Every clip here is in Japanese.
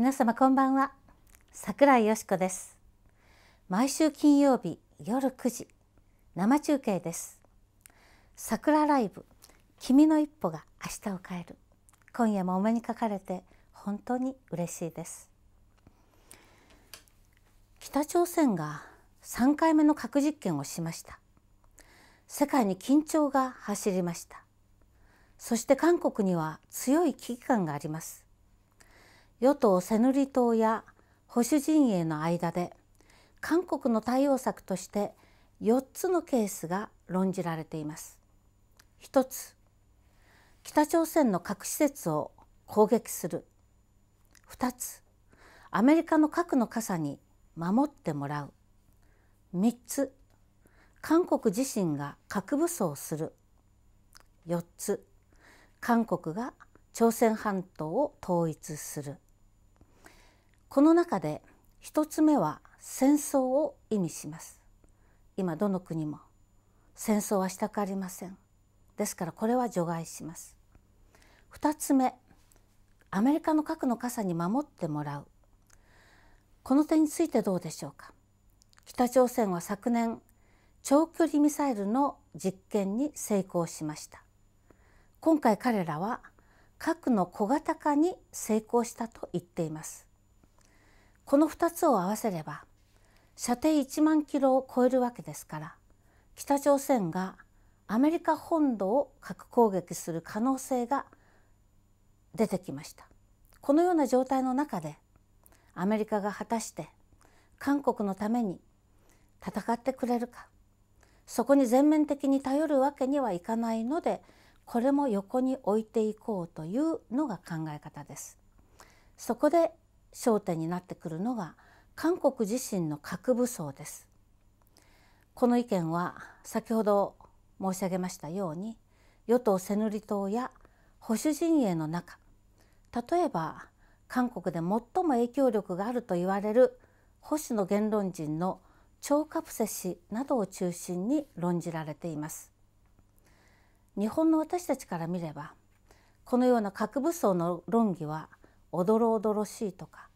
皆様こんばんは桜井よしこです毎週金曜日夜9時生中継です桜ライブ君の一歩が明日を変える今夜もお目にかかれて本当に嬉しいです北朝鮮が3回目の核実験をしました世界に緊張が走りましたそして韓国には強い危機感があります与党セヌリ党や保守陣営の間で韓国の対応策として4つのケースが論じられています。1つ北朝鮮の核施設を攻撃する2つアメリカの核の傘に守ってもらう3つ韓国自身が核武装する4つ韓国が朝鮮半島を統一するこの中で一つ目は戦争を意味します今どの国も戦争はしたくありませんですからこれは除外します二つ目アメリカの核の傘に守ってもらうこの点についてどうでしょうか北朝鮮は昨年長距離ミサイルの実験に成功しました今回彼らは核の小型化に成功したと言っていますこの2つを合わせれば射程1万キロを超えるわけですから北朝鮮がアメリカ本土を核攻撃する可能性が出てきましたこのような状態の中でアメリカが果たして韓国のために戦ってくれるかそこに全面的に頼るわけにはいかないのでこれも横に置いていこうというのが考え方です。そこで焦点になってくるのが韓国自身の核武装です。この意見は先ほど申し上げましたように与党セヌリ党や保守陣営の中例えば韓国で最も影響力があると言われる保守の言論人の超カプセ氏などを中心に論じられています日本の私たちから見ればこのような核武装の論議はおどろおどろしいとか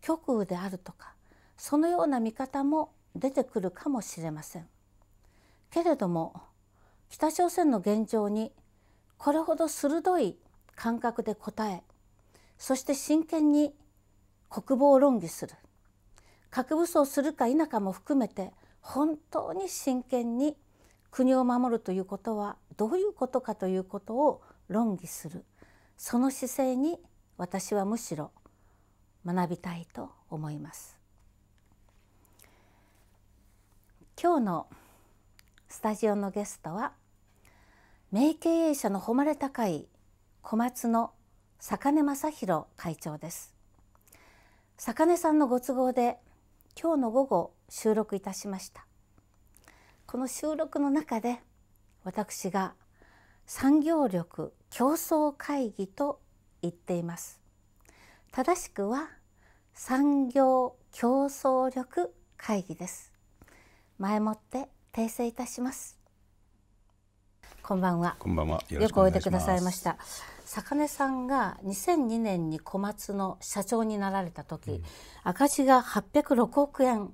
極右であるとかそのような見方も出てくるかもしれません。けれども北朝鮮の現状にこれほど鋭い感覚で答えそして真剣に国防論議する核武装するか否かも含めて本当に真剣に国を守るということはどういうことかということを論議するその姿勢に私はむしろ学びたいと思います今日のスタジオのゲストは名経営者の誉れ高い小松の坂根正弘会長です坂根さんのご都合で今日の午後収録いたしましたこの収録の中で私が産業力競争会議と言っています正しくは産業競争力会議です前もって訂正いたしますこんばんはこんばんはよくおいでくださいました坂根さんが2002年に小松の社長になられた時、うん、赤字が806億円、うん、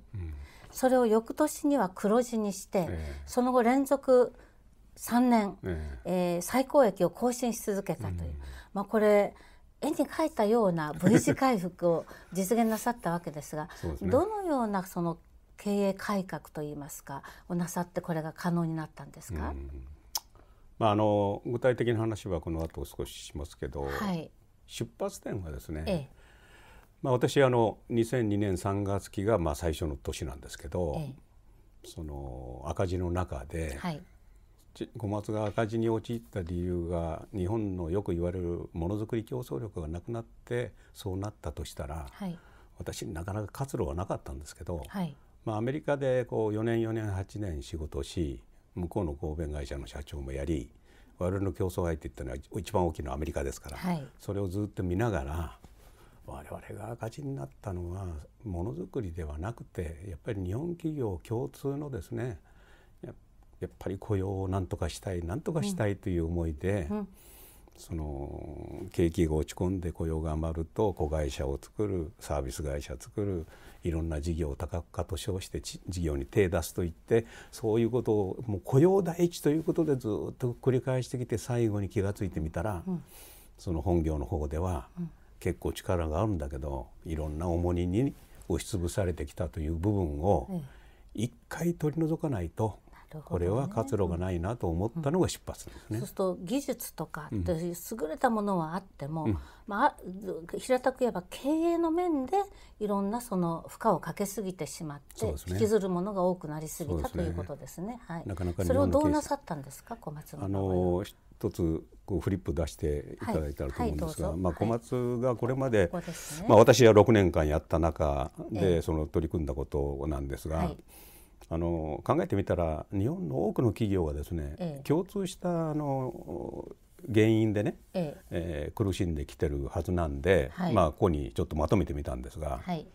それを翌年には黒字にして、えー、その後連続3年、えー、えー、最高益を更新し続けたという、うん、まあこれ絵に描いたような V 字回復を実現なさったわけですが です、ね、どのようなその経営改革といいますかをなさってこれが可能になったんですか、まあ、あの具体的な話はこの後少ししますけど、はい、出発点はですね、ええ、まあ、私あの2002年3月期がまあ最初の年なんですけど、え、その赤字の中で、はい、小松が赤字に陥った理由が日本のよく言われるものづくり競争力がなくなってそうなったとしたら、はい、私なかなか活路はなかったんですけど、はい、まあ、アメリカでこう4年4年8年仕事し向こうの合弁会社の社長もやり我々の競争相手っていうのは一番大きなアメリカですから、はい、それをずっと見ながら我々が赤字になったのはものづくりではなくてやっぱり日本企業共通のですねやっぱり雇用を何とかしたい何とかしたいという思いで、うんうん、その景気が落ち込んで雇用が余ると子会社を作るサービス会社を作るいろんな事業を多角化と称して事業に手を出すといってそういうことをもう雇用第一ということでずっと繰り返してきて最後に気が付いてみたら、うん、その本業の方では結構力があるんだけどいろんな重荷に押しつぶされてきたという部分を一回取り除かないと。ね、これは活路がないなと思ったのが出発ですね、うんうそうすると技術とか優れたものはあっても、うん、まあ、平たく言えば経営の面でいろんなその負荷をかけすぎてしまって、引きずるものが多くなりすぎたということですね。はい、なかなかそれをどうなさったんですか小松あの一つこうフリップ出していただいたらと思うんですが、はいはい、まあ、小松がこれまで、はいここでね、まあ、私は6年間やった中で、その取り組んだことなんですが。あの考えてみたら日本の多くの企業がですね、ええ、共通したあの原因でね、えええー、苦しんできてるはずなんで、はい、まあ、ここにちょっとまとめてみたんですが、はい、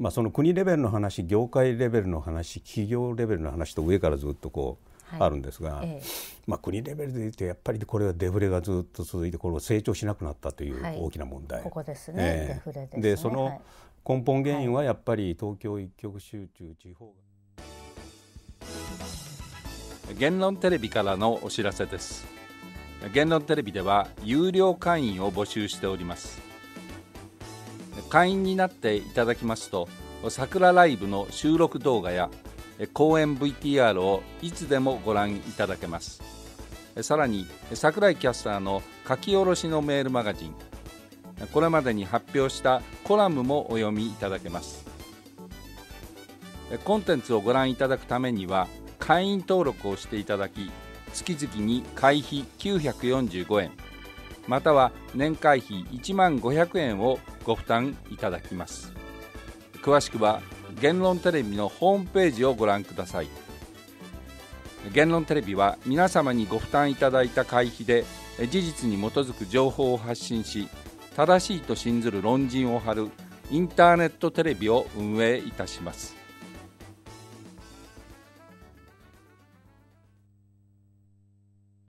まあ、その国レベルの話業界レベルの話企業レベルの話と上からずっとこう。あるんですが、ええ、まあ、国レベルで言うとやっぱりこれはデフレがずっと続いてこれを成長しなくなったという大きな問題、はい、ここですね、えー、デフレで、ね、その根本原因はやっぱり東京一極集中地方、はい言論テレビからのお知らせです言論テレビでは有料会員を募集しております会員になっていただきますと桜ライブの収録動画や公演 VTR をいつでもご覧いただけますさらに桜井キャスターの書き下ろしのメールマガジンこれまでに発表したコラムもお読みいただけますコンテンツをご覧いただくためには会員登録をしていただき月々に会費945円または年会費1万500円をご負担いただきます詳しくは言論テレビのホームページをご覧ください言論テレビは皆様にご負担いただいた会費で事実に基づく情報を発信し正しいと信ずる論陣を張るインターネットテレビを運営いたします